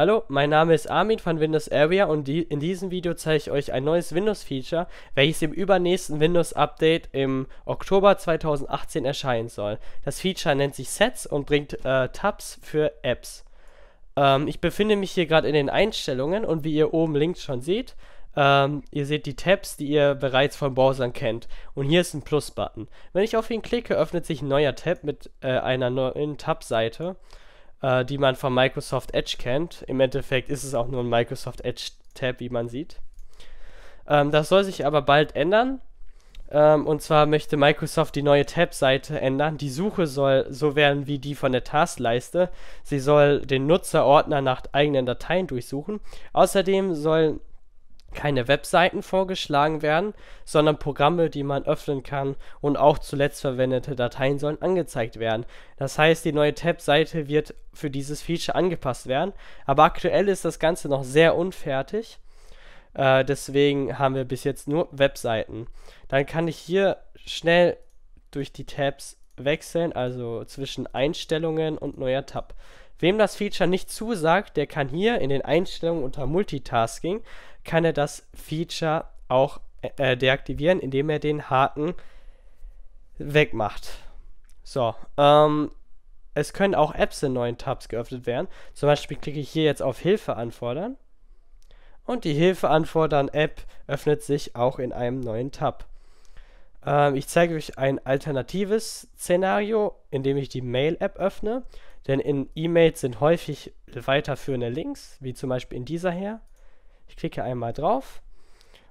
Hallo, mein Name ist Armin von Windows Area und die, in diesem Video zeige ich euch ein neues Windows-Feature, welches im übernächsten Windows-Update im Oktober 2018 erscheinen soll. Das Feature nennt sich Sets und bringt äh, Tabs für Apps. Ähm, ich befinde mich hier gerade in den Einstellungen und wie ihr oben links schon seht, ähm, ihr seht die Tabs, die ihr bereits von Browsern kennt. Und hier ist ein Plus-Button. Wenn ich auf ihn klicke, öffnet sich ein neuer Tab mit äh, einer neuen Tab-Seite äh, die man von Microsoft Edge kennt. Im Endeffekt ist es auch nur ein Microsoft Edge Tab, wie man sieht. Ähm, das soll sich aber bald ändern. Ähm, und zwar möchte Microsoft die neue Tab-Seite ändern. Die Suche soll so werden wie die von der Taskleiste. Sie soll den Nutzerordner nach eigenen Dateien durchsuchen. Außerdem sollen keine Webseiten vorgeschlagen werden, sondern Programme, die man öffnen kann und auch zuletzt verwendete Dateien sollen angezeigt werden. Das heißt, die neue Tab-Seite wird für dieses Feature angepasst werden, aber aktuell ist das Ganze noch sehr unfertig. Äh, deswegen haben wir bis jetzt nur Webseiten. Dann kann ich hier schnell durch die Tabs wechseln, also zwischen Einstellungen und neuer Tab. Wem das Feature nicht zusagt, der kann hier in den Einstellungen unter Multitasking, kann er das Feature auch äh, äh deaktivieren, indem er den Haken wegmacht. So, ähm, es können auch Apps in neuen Tabs geöffnet werden. Zum Beispiel klicke ich hier jetzt auf Hilfe anfordern. Und die Hilfe anfordern App öffnet sich auch in einem neuen Tab. Ähm, ich zeige euch ein alternatives Szenario, indem ich die Mail-App öffne. Denn in E-Mails sind häufig weiterführende Links, wie zum Beispiel in dieser hier. Ich klicke einmal drauf.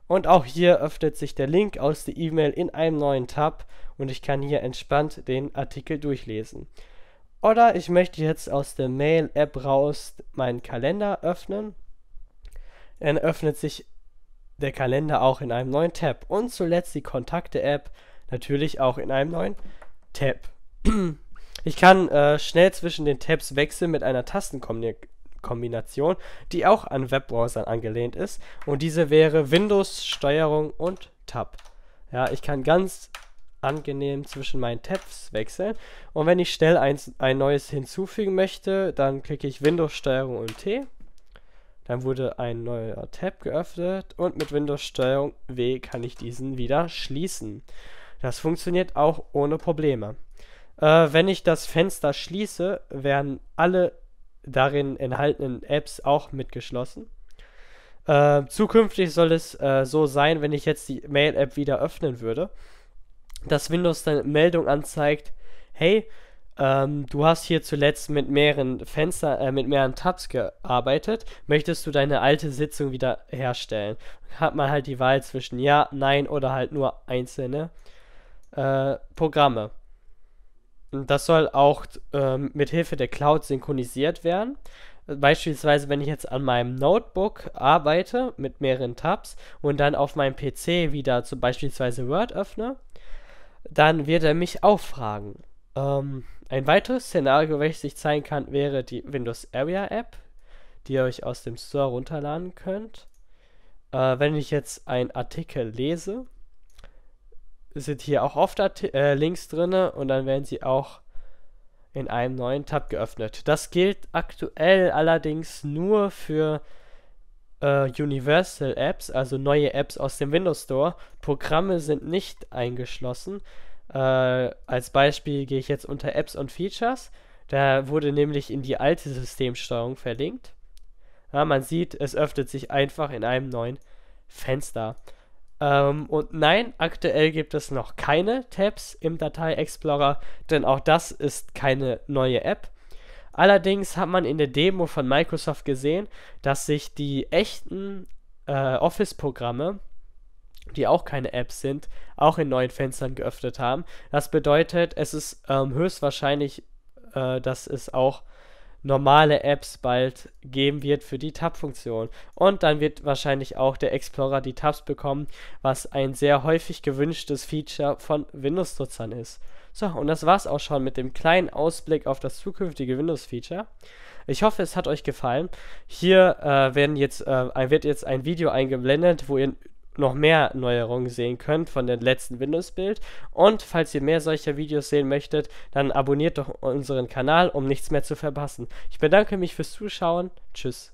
Und auch hier öffnet sich der Link aus der E-Mail in einem neuen Tab und ich kann hier entspannt den Artikel durchlesen. Oder ich möchte jetzt aus der Mail-App raus meinen Kalender öffnen. Dann öffnet sich der Kalender auch in einem neuen Tab und zuletzt die Kontakte-App natürlich auch in einem neuen Tab. Ich kann äh, schnell zwischen den Tabs wechseln mit einer Tastenkombination, die auch an Webbrowsern angelehnt ist und diese wäre Windows, Steuerung und Tab. Ja, ich kann ganz angenehm zwischen meinen Tabs wechseln. Und wenn ich schnell ein, ein neues hinzufügen möchte, dann klicke ich Windows Steuerung und T dann wurde ein neuer Tab geöffnet und mit Windows Steuerung W kann ich diesen wieder schließen. Das funktioniert auch ohne Probleme. Äh, wenn ich das Fenster schließe, werden alle darin enthaltenen Apps auch mitgeschlossen. Äh, zukünftig soll es äh, so sein, wenn ich jetzt die Mail-App wieder öffnen würde, dass Windows dann Meldung anzeigt, hey, ähm, du hast hier zuletzt mit mehreren Fenster, äh, mit mehreren Tabs gearbeitet. Möchtest du deine alte Sitzung wieder herstellen? Hat man halt die Wahl zwischen ja, nein oder halt nur einzelne äh, Programme. das soll auch ähm, mit Hilfe der Cloud synchronisiert werden. Beispielsweise, wenn ich jetzt an meinem Notebook arbeite mit mehreren Tabs und dann auf meinem PC wieder zum beispielsweise Word öffne, dann wird er mich auch fragen. Ähm, ein weiteres Szenario, welches sich zeigen kann, wäre die Windows Area App, die ihr euch aus dem Store runterladen könnt. Äh, wenn ich jetzt einen Artikel lese, sind hier auch oft Art äh, Links drin und dann werden sie auch in einem neuen Tab geöffnet. Das gilt aktuell allerdings nur für äh, Universal Apps, also neue Apps aus dem Windows Store. Programme sind nicht eingeschlossen. Äh, als Beispiel gehe ich jetzt unter Apps und Features. Da wurde nämlich in die alte Systemsteuerung verlinkt. Ja, man sieht, es öffnet sich einfach in einem neuen Fenster. Ähm, und nein, aktuell gibt es noch keine Tabs im Datei Explorer, denn auch das ist keine neue App. Allerdings hat man in der Demo von Microsoft gesehen, dass sich die echten äh, Office-Programme die auch keine Apps sind, auch in neuen Fenstern geöffnet haben. Das bedeutet, es ist ähm, höchstwahrscheinlich, äh, dass es auch normale Apps bald geben wird für die Tab-Funktion. Und dann wird wahrscheinlich auch der Explorer die Tabs bekommen, was ein sehr häufig gewünschtes Feature von Windows-Nutzern ist. So, und das war's auch schon mit dem kleinen Ausblick auf das zukünftige Windows-Feature. Ich hoffe, es hat euch gefallen. Hier äh, werden jetzt, äh, wird jetzt ein Video eingeblendet, wo ihr noch mehr Neuerungen sehen könnt von dem letzten Windows-Bild. Und falls ihr mehr solcher Videos sehen möchtet, dann abonniert doch unseren Kanal, um nichts mehr zu verpassen. Ich bedanke mich fürs Zuschauen. Tschüss.